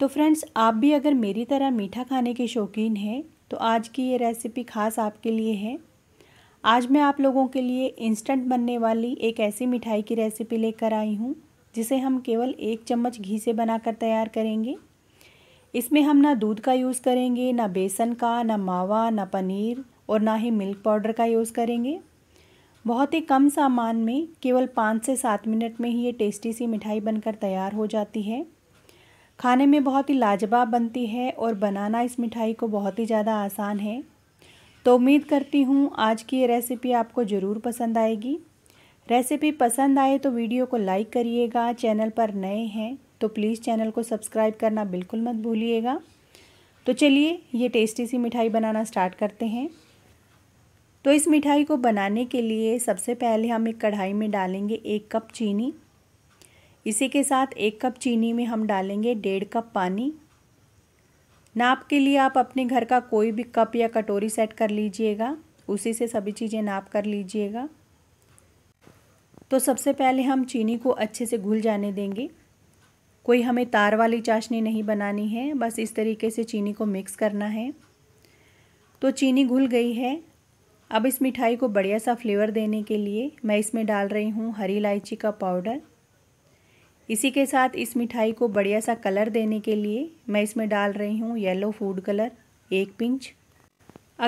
तो फ्रेंड्स आप भी अगर मेरी तरह मीठा खाने के शौकीन हैं तो आज की ये रेसिपी खास आपके लिए है आज मैं आप लोगों के लिए इंस्टेंट बनने वाली एक ऐसी मिठाई की रेसिपी लेकर आई हूँ जिसे हम केवल एक चम्मच घी से बनाकर तैयार करेंगे इसमें हम ना दूध का यूज़ करेंगे ना बेसन का ना मावा ना पनीर और ना ही मिल्क पाउडर का यूज़ करेंगे बहुत ही कम सामान में केवल पाँच से सात मिनट में ही ये टेस्टी सी मिठाई बनकर तैयार हो जाती है खाने में बहुत ही लाजवाब बनती है और बनाना इस मिठाई को बहुत ही ज़्यादा आसान है तो उम्मीद करती हूँ आज की ये रेसिपी आपको ज़रूर पसंद आएगी रेसिपी पसंद आए तो वीडियो को लाइक करिएगा चैनल पर नए हैं तो प्लीज़ चैनल को सब्सक्राइब करना बिल्कुल मत भूलिएगा तो चलिए ये टेस्टी सी मिठाई बनाना स्टार्ट करते हैं तो इस मिठाई को बनाने के लिए सबसे पहले हम एक कढ़ाई में डालेंगे एक कप चीनी इसी के साथ एक कप चीनी में हम डालेंगे डेढ़ कप पानी नाप के लिए आप अपने घर का कोई भी कप या कटोरी सेट कर लीजिएगा उसी से सभी चीज़ें नाप कर लीजिएगा तो सबसे पहले हम चीनी को अच्छे से घुल जाने देंगे कोई हमें तार वाली चाशनी नहीं बनानी है बस इस तरीके से चीनी को मिक्स करना है तो चीनी घुल गई है अब इस मिठाई को बढ़िया सा फ्लेवर देने के लिए मैं इसमें डाल रही हूँ हरी इलायची का पाउडर इसी के साथ इस मिठाई को बढ़िया सा कलर देने के लिए मैं इसमें डाल रही हूँ येलो फूड कलर एक पिंच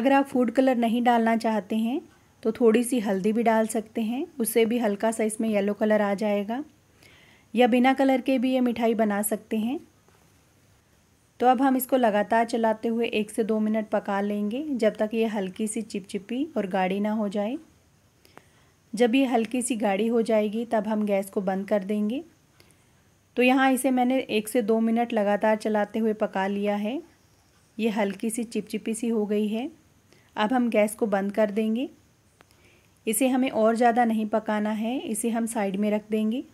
अगर आप फूड कलर नहीं डालना चाहते हैं तो थोड़ी सी हल्दी भी डाल सकते हैं उससे भी हल्का सा इसमें येलो कलर आ जाएगा या बिना कलर के भी ये मिठाई बना सकते हैं तो अब हम इसको लगातार चलाते हुए एक से दो मिनट पका लेंगे जब तक ये हल्की सी चिपचिपी और गाढ़ी ना हो जाए जब ये हल्की सी गाढ़ी हो जाएगी तब हम गैस को बंद कर देंगे तो यहाँ इसे मैंने एक से दो मिनट लगातार चलाते हुए पका लिया है ये हल्की सी चिपचिपी सी हो गई है अब हम गैस को बंद कर देंगे इसे हमें और ज़्यादा नहीं पकाना है इसे हम साइड में रख देंगे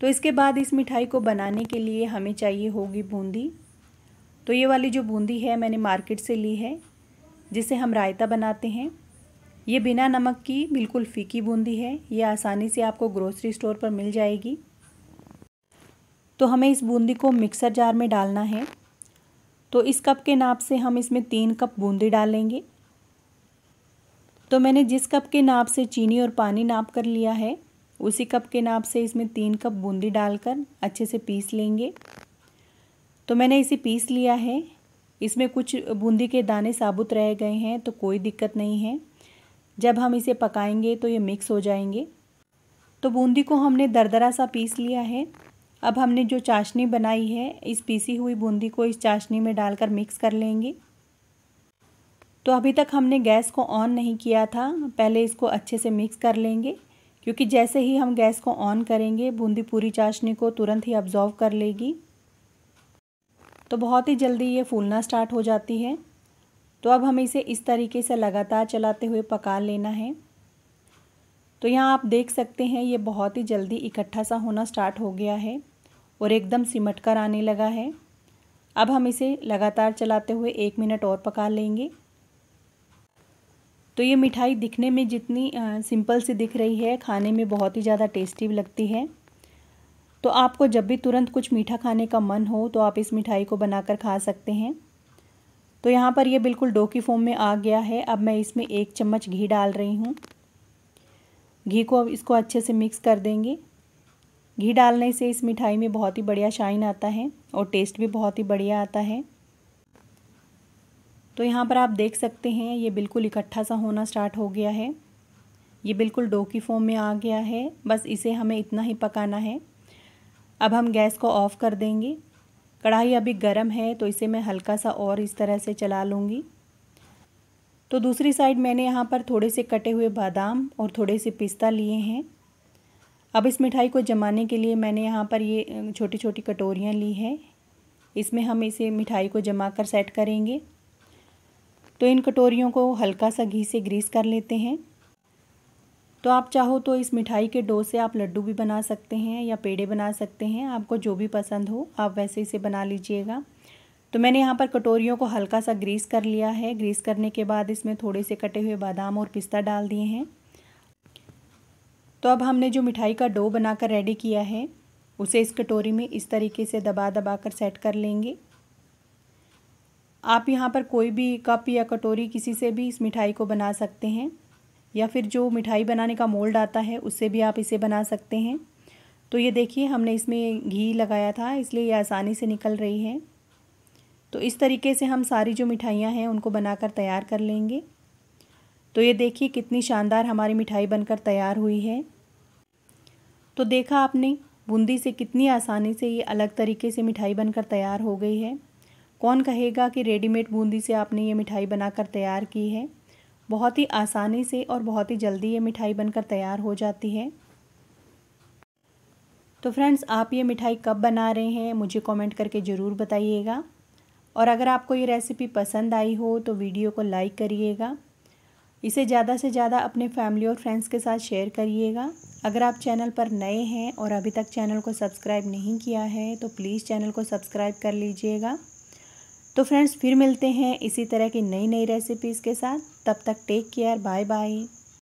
तो इसके बाद इस मिठाई को बनाने के लिए हमें चाहिए होगी बूंदी तो ये वाली जो बूंदी है मैंने मार्केट से ली है जिसे हम रायता बनाते हैं ये बिना नमक की बिल्कुल फीकी बूंदी है ये आसानी से आपको ग्रोसरी स्टोर पर मिल जाएगी तो हमें इस बूंदी को मिक्सर जार में डालना है तो इस कप के नाप से हम इसमें तीन कप बूंदी डालेंगे तो मैंने जिस कप के नाप से चीनी और पानी नाप कर लिया है उसी कप के नाप से इसमें तीन कप बूंदी डालकर अच्छे से पीस लेंगे तो मैंने इसे पीस लिया है इसमें कुछ बूंदी के दाने साबुत रह गए हैं तो कोई दिक्कत नहीं है जब हम इसे पकाएंगे तो ये मिक्स हो जाएंगे तो बूंदी को हमने दरदरा सा पीस लिया है अब हमने जो चाशनी बनाई है इस पीसी हुई बूंदी को इस चाशनी में डालकर मिक्स कर लेंगे तो अभी तक हमने गैस को ऑन नहीं किया था पहले इसको अच्छे से मिक्स कर लेंगे क्योंकि जैसे ही हम गैस को ऑन करेंगे बूंदी पूरी चाशनी को तुरंत ही ऑब्ज़ॉर्व कर लेगी तो बहुत ही जल्दी ये फूलना स्टार्ट हो जाती है तो अब हमें इसे इस तरीके से लगातार चलाते हुए पका लेना है तो यहाँ आप देख सकते हैं ये बहुत ही जल्दी इकट्ठा सा होना स्टार्ट हो गया है और एकदम सिमट कर आने लगा है अब हम इसे लगातार चलाते हुए एक मिनट और पका लेंगे तो ये मिठाई दिखने में जितनी आ, सिंपल सी दिख रही है खाने में बहुत ही ज़्यादा टेस्टी लगती है तो आपको जब भी तुरंत कुछ मीठा खाने का मन हो तो आप इस मिठाई को बनाकर खा सकते हैं तो यहाँ पर ये बिल्कुल डोकी फोम फॉर्म में आ गया है अब मैं इसमें एक चम्मच घी डाल रही हूँ घी को अब इसको अच्छे से मिक्स कर देंगे घी डालने से इस मिठाई में बहुत ही बढ़िया शाइन आता है और टेस्ट भी बहुत ही बढ़िया आता है तो यहाँ पर आप देख सकते हैं ये बिल्कुल इकट्ठा सा होना स्टार्ट हो गया है ये बिल्कुल डो की फॉर्म में आ गया है बस इसे हमें इतना ही पकाना है अब हम गैस को ऑफ़ कर देंगे कढ़ाई अभी गर्म है तो इसे मैं हल्का सा और इस तरह से चला लूँगी तो दूसरी साइड मैंने यहाँ पर थोड़े से कटे हुए बादाम और थोड़े से पिस्ता लिए हैं अब इस मिठाई को जमाने के लिए मैंने यहाँ पर ये छोटी छोटी कटोरियाँ ली हैं इसमें हम इसे मिठाई को जमा कर सेट करेंगे तो इन कटोरियों को हल्का सा घी से ग्रीस कर लेते हैं तो आप चाहो तो इस मिठाई के डो से आप लड्डू भी बना सकते हैं या पेड़े बना सकते हैं आपको जो भी पसंद हो आप वैसे इसे बना लीजिएगा तो मैंने यहाँ पर कटोरियों को हल्का सा ग्रीस कर लिया है ग्रीस करने के बाद इसमें थोड़े से कटे हुए बादाम और पिस्ता डाल दिए हैं तो अब हमने जो मिठाई का डो बनाकर रेडी किया है उसे इस कटोरी में इस तरीके से दबा दबा कर सेट कर लेंगे आप यहाँ पर कोई भी कप या कटोरी किसी से भी इस मिठाई को बना सकते हैं या फिर जो मिठाई बनाने का मोल्ड आता है उससे भी आप इसे बना सकते हैं तो ये देखिए हमने इसमें घी लगाया था इसलिए ये आसानी से निकल रही है तो इस तरीके से हम सारी जो मिठाइयाँ हैं उनको बनाकर तैयार कर लेंगे तो ये देखिए कितनी शानदार हमारी मिठाई बनकर तैयार हुई है तो देखा आपने बूंदी से कितनी आसानी से ये अलग तरीके से मिठाई बनकर तैयार हो गई है कौन कहेगा कि रेडीमेड बूंदी से आपने ये मिठाई बनाकर तैयार की है बहुत ही आसानी से और बहुत ही जल्दी ये मिठाई बनकर तैयार हो जाती है तो फ्रेंड्स आप ये मिठाई कब बना रहे हैं मुझे कमेंट करके ज़रूर बताइएगा और अगर आपको ये रेसिपी पसंद आई हो तो वीडियो को लाइक करिएगा इसे ज़्यादा से ज़्यादा अपने फैमिली और फ्रेंड्स के साथ शेयर करिएगा अगर आप चैनल पर नए हैं और अभी तक चैनल को सब्सक्राइब नहीं किया है तो प्लीज़ चैनल को सब्सक्राइब कर लीजिएगा तो फ्रेंड्स फिर मिलते हैं इसी तरह की नई नई रेसिपीज़ के साथ तब तक टेक केयर बाय बाय